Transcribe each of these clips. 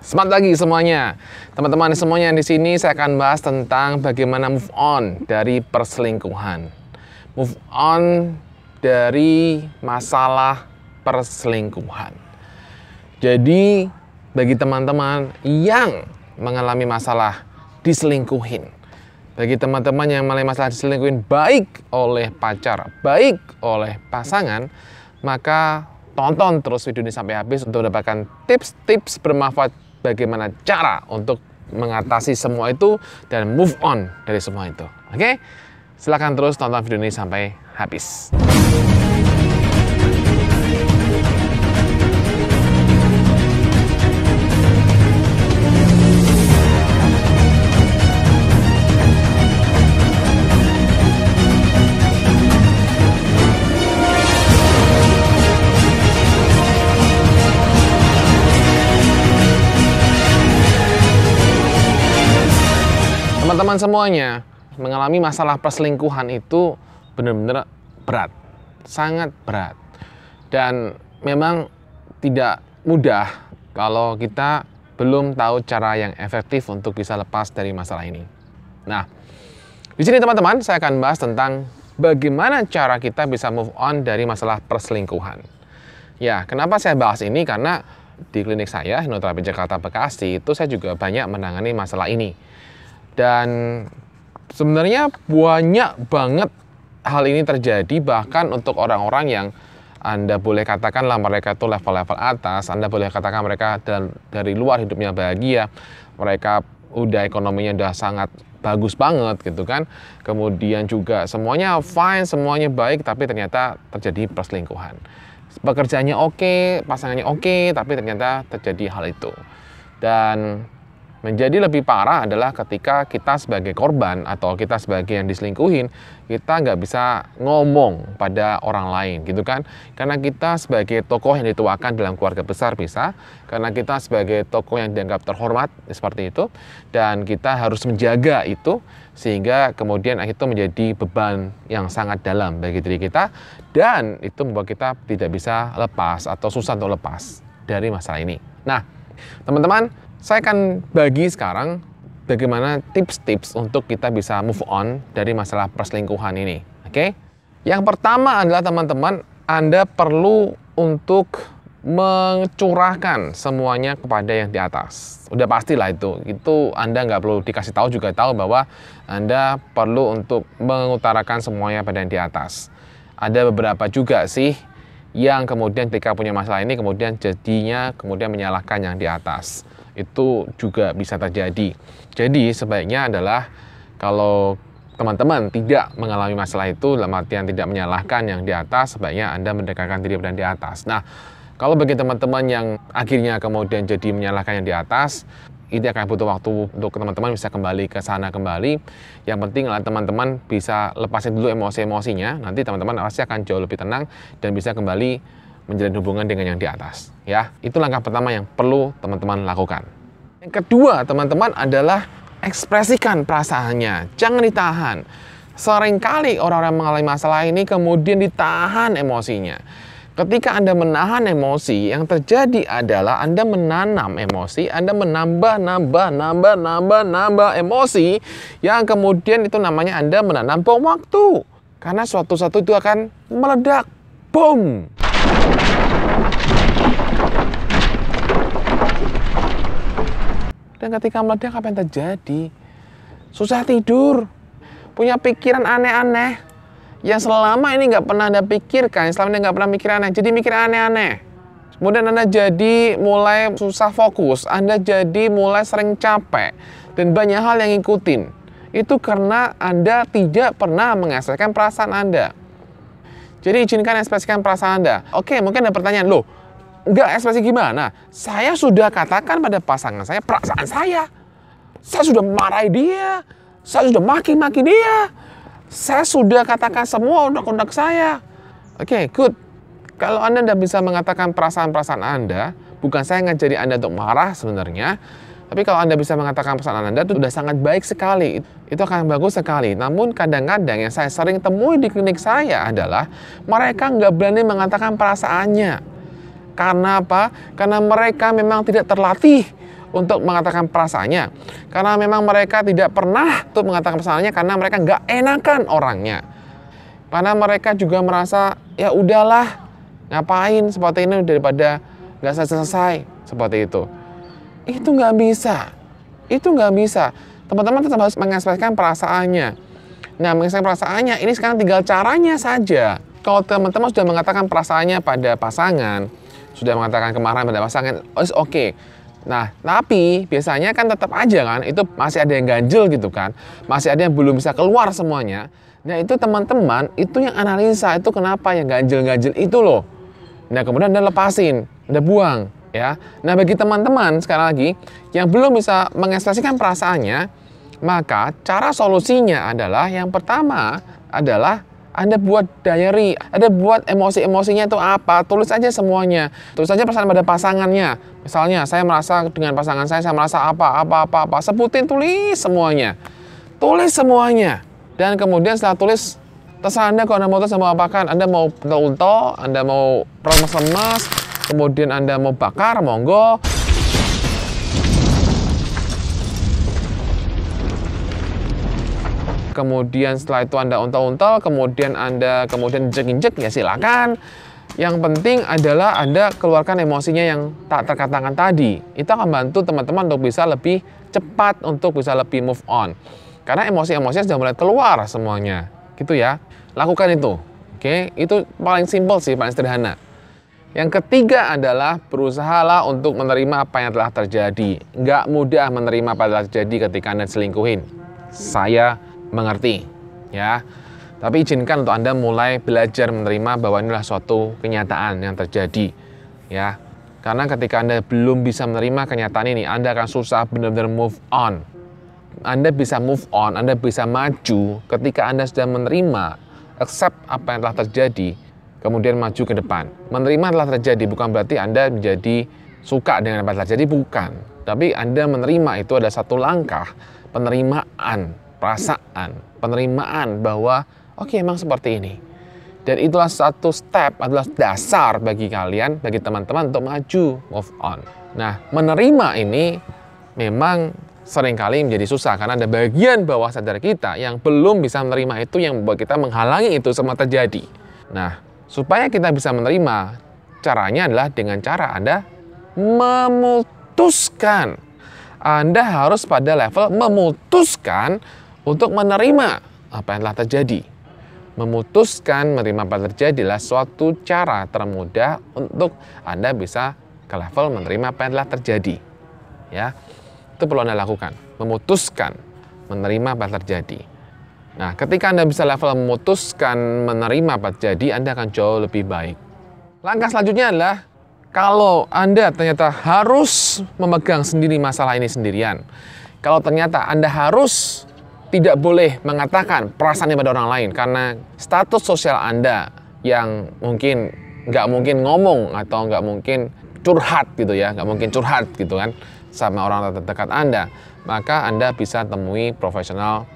Semangat lagi semuanya. Teman-teman semuanya di sini saya akan bahas tentang bagaimana move on dari perselingkuhan. Move on dari masalah perselingkuhan. Jadi bagi teman-teman yang mengalami masalah diselingkuhin, bagi teman-teman yang mengalami masalah diselingkuhin baik oleh pacar, baik oleh pasangan, maka tonton terus video ini sampai habis untuk mendapatkan tips-tips bermanfaat bagaimana cara untuk mengatasi semua itu dan move on dari semua itu. Oke? Silahkan terus tonton video ini sampai habis. teman-teman semuanya, mengalami masalah perselingkuhan itu benar-benar berat. Sangat berat. Dan memang tidak mudah kalau kita belum tahu cara yang efektif untuk bisa lepas dari masalah ini. Nah, di sini teman-teman saya akan bahas tentang bagaimana cara kita bisa move on dari masalah perselingkuhan. Ya, kenapa saya bahas ini? Karena di klinik saya, Hinoterapi Jakarta Bekasi, itu saya juga banyak menangani masalah ini. Dan sebenarnya banyak banget hal ini terjadi bahkan untuk orang-orang yang anda boleh katakanlah mereka itu level-level atas, Anda boleh katakan mereka dan dari luar hidupnya bahagia, mereka udah ekonominya udah sangat bagus banget gitu kan. Kemudian juga semuanya fine, semuanya baik, tapi ternyata terjadi perselingkuhan. Pekerjaannya oke, okay, pasangannya oke, okay, tapi ternyata terjadi hal itu. Dan Menjadi lebih parah adalah ketika kita sebagai korban atau kita sebagai yang diselingkuhin, kita nggak bisa ngomong pada orang lain gitu kan. Karena kita sebagai tokoh yang dituakan dalam keluarga besar bisa, karena kita sebagai tokoh yang dianggap terhormat seperti itu, dan kita harus menjaga itu sehingga kemudian itu menjadi beban yang sangat dalam bagi diri kita dan itu membuat kita tidak bisa lepas atau susah untuk lepas dari masalah ini. Nah, teman-teman, saya akan bagi sekarang bagaimana tips-tips untuk kita bisa move on dari masalah perselingkuhan ini. Oke? Okay? Yang pertama adalah teman-teman, Anda perlu untuk mencurahkan semuanya kepada yang di atas. Udah pastilah itu. Itu Anda nggak perlu dikasih tahu juga tahu bahwa Anda perlu untuk mengutarakan semuanya pada yang di atas. Ada beberapa juga sih yang kemudian ketika punya masalah ini kemudian jadinya kemudian menyalahkan yang di atas. Itu juga bisa terjadi. Jadi sebaiknya adalah kalau teman-teman tidak mengalami masalah itu dalam artian tidak menyalahkan yang di atas, sebaiknya Anda mendekatkan diri pada di atas. Nah, kalau bagi teman-teman yang akhirnya kemudian jadi menyalahkan yang di atas, ini akan butuh waktu untuk teman-teman bisa kembali ke sana kembali. Yang penting adalah teman-teman bisa lepasin dulu emosi-emosinya, nanti teman-teman pasti akan jauh lebih tenang dan bisa kembali menjalin hubungan dengan yang di atas. Ya, itu langkah pertama yang perlu teman-teman lakukan. Yang kedua, teman-teman adalah ekspresikan perasaannya, jangan ditahan. Seringkali orang-orang mengalami masalah ini kemudian ditahan emosinya Ketika Anda menahan emosi, yang terjadi adalah Anda menanam emosi, Anda menambah, nambah, nambah, nambah, nambah emosi, yang kemudian itu namanya Anda menanam bom waktu. Karena suatu saat itu akan meledak. bom. Dan ketika meledak apa yang terjadi? Susah tidur, punya pikiran aneh-aneh, yang selama ini nggak pernah Anda pikirkan, yang selama ini nggak pernah mikir aneh, jadi mikir aneh-aneh. Kemudian Anda jadi mulai susah fokus, Anda jadi mulai sering capek, dan banyak hal yang ngikutin. Itu karena Anda tidak pernah menghasilkan perasaan Anda. Jadi izinkan ekspresikan perasaan Anda. Oke, mungkin ada pertanyaan, loh, nggak ekspresi gimana? Saya sudah katakan pada pasangan saya, perasaan saya. Saya sudah marahi dia, saya sudah maki-maki dia, saya sudah katakan semua undang-undang saya. Oke, okay, good. Kalau Anda tidak bisa mengatakan perasaan-perasaan Anda, bukan saya ngajari Anda untuk marah sebenarnya, tapi kalau Anda bisa mengatakan perasaan Anda itu sudah sangat baik sekali. Itu akan bagus sekali. Namun kadang-kadang yang saya sering temui di klinik saya adalah mereka nggak berani mengatakan perasaannya. Karena apa? Karena mereka memang tidak terlatih untuk mengatakan perasaannya. Karena memang mereka tidak pernah tuh mengatakan perasaannya karena mereka nggak enakan orangnya. Karena mereka juga merasa ya udahlah ngapain seperti ini daripada nggak selesai-selesai seperti itu. Itu nggak bisa. Itu nggak bisa. Teman-teman tetap harus mengekspresikan perasaannya. Nah, mengekspresikan perasaannya ini sekarang tinggal caranya saja. Kalau teman-teman sudah mengatakan perasaannya pada pasangan, sudah mengatakan kemarahan pada pasangan, oh, oke. Okay Nah, tapi biasanya kan tetap aja kan, itu masih ada yang ganjil gitu kan, masih ada yang belum bisa keluar semuanya. Nah itu teman-teman, itu yang analisa, itu kenapa yang ganjil-ganjil itu loh. Nah kemudian Anda lepasin, Anda buang ya. Nah bagi teman-teman sekali lagi, yang belum bisa mengekspresikan perasaannya, maka cara solusinya adalah yang pertama adalah anda buat diary, Anda buat emosi-emosinya itu apa, tulis aja semuanya. Tulis aja pesan pada pasangannya. Misalnya, saya merasa dengan pasangan saya, saya merasa apa, apa, apa, apa. Sebutin, tulis semuanya. Tulis semuanya. Dan kemudian setelah tulis, terserah Anda kalau Anda mau tulis, mau apakan. Anda mau untuk Anda mau remes-remes, kemudian Anda mau bakar, monggo. kemudian setelah itu Anda untal-untal, kemudian Anda kemudian injek-injek, ya silakan. Yang penting adalah Anda keluarkan emosinya yang tak terkatakan tadi. Itu akan bantu teman-teman untuk bisa lebih cepat, untuk bisa lebih move on. Karena emosi-emosinya sudah mulai keluar semuanya. Gitu ya. Lakukan itu. Oke, itu paling simpel sih, paling sederhana. Yang ketiga adalah berusahalah untuk menerima apa yang telah terjadi. Nggak mudah menerima apa yang telah terjadi ketika Anda selingkuhin. Saya mengerti, ya. Tapi izinkan untuk Anda mulai belajar menerima bahwa inilah suatu kenyataan yang terjadi, ya. Karena ketika Anda belum bisa menerima kenyataan ini, Anda akan susah benar-benar move on. Anda bisa move on, Anda bisa maju ketika Anda sudah menerima, accept apa yang telah terjadi, kemudian maju ke depan. Menerima telah terjadi, bukan berarti Anda menjadi suka dengan apa yang telah terjadi, bukan. Tapi Anda menerima itu ada satu langkah penerimaan perasaan, penerimaan bahwa oke okay, emang seperti ini. Dan itulah satu step, adalah dasar bagi kalian, bagi teman-teman untuk maju, move on. Nah, menerima ini memang seringkali menjadi susah karena ada bagian bawah sadar kita yang belum bisa menerima itu yang membuat kita menghalangi itu semua terjadi. Nah, supaya kita bisa menerima, caranya adalah dengan cara Anda memutuskan. Anda harus pada level memutuskan untuk menerima apa yang telah terjadi. Memutuskan menerima apa yang terjadi adalah suatu cara termudah untuk Anda bisa ke level menerima apa yang telah terjadi. Ya, itu perlu Anda lakukan. Memutuskan menerima apa yang terjadi. Nah, ketika Anda bisa level memutuskan menerima apa yang terjadi, Anda akan jauh lebih baik. Langkah selanjutnya adalah kalau Anda ternyata harus memegang sendiri masalah ini sendirian, kalau ternyata Anda harus tidak boleh mengatakan perasaannya pada orang lain karena status sosial Anda yang mungkin nggak mungkin ngomong atau nggak mungkin curhat gitu ya, nggak mungkin curhat gitu kan sama orang terdekat Anda, maka Anda bisa temui profesional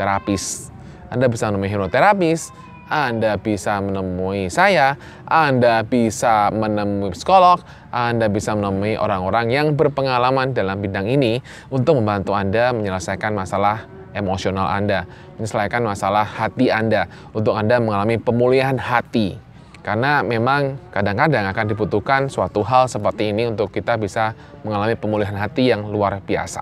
terapis. Anda bisa menemui hipnoterapis, Anda bisa menemui saya, Anda bisa menemui psikolog, Anda bisa menemui orang-orang yang berpengalaman dalam bidang ini untuk membantu Anda menyelesaikan masalah emosional Anda, menyelesaikan masalah hati Anda, untuk Anda mengalami pemulihan hati. Karena memang kadang-kadang akan dibutuhkan suatu hal seperti ini untuk kita bisa mengalami pemulihan hati yang luar biasa.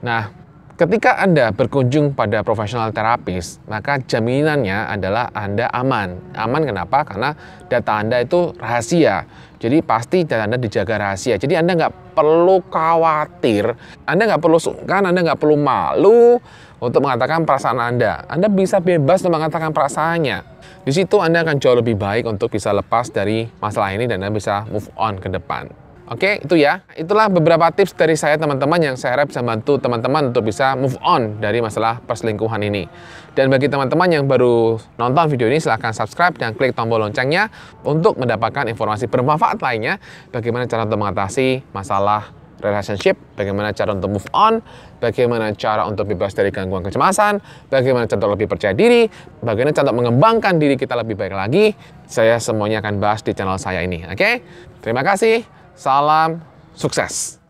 Nah, ketika Anda berkunjung pada profesional terapis, maka jaminannya adalah Anda aman. Aman kenapa? Karena data Anda itu rahasia. Jadi pasti data Anda dijaga rahasia. Jadi Anda nggak perlu khawatir, Anda nggak perlu sungkan, Anda nggak perlu malu, untuk mengatakan perasaan Anda. Anda bisa bebas untuk mengatakan perasaannya. Di situ Anda akan jauh lebih baik untuk bisa lepas dari masalah ini dan Anda bisa move on ke depan. Oke, itu ya. Itulah beberapa tips dari saya teman-teman yang saya harap bisa bantu teman-teman untuk bisa move on dari masalah perselingkuhan ini. Dan bagi teman-teman yang baru nonton video ini silahkan subscribe dan klik tombol loncengnya untuk mendapatkan informasi bermanfaat lainnya bagaimana cara untuk mengatasi masalah relationship, bagaimana cara untuk move on, bagaimana cara untuk bebas dari gangguan kecemasan, bagaimana cara untuk lebih percaya diri, bagaimana cara untuk mengembangkan diri kita lebih baik lagi. Saya semuanya akan bahas di channel saya ini, oke? Okay? Terima kasih, salam sukses.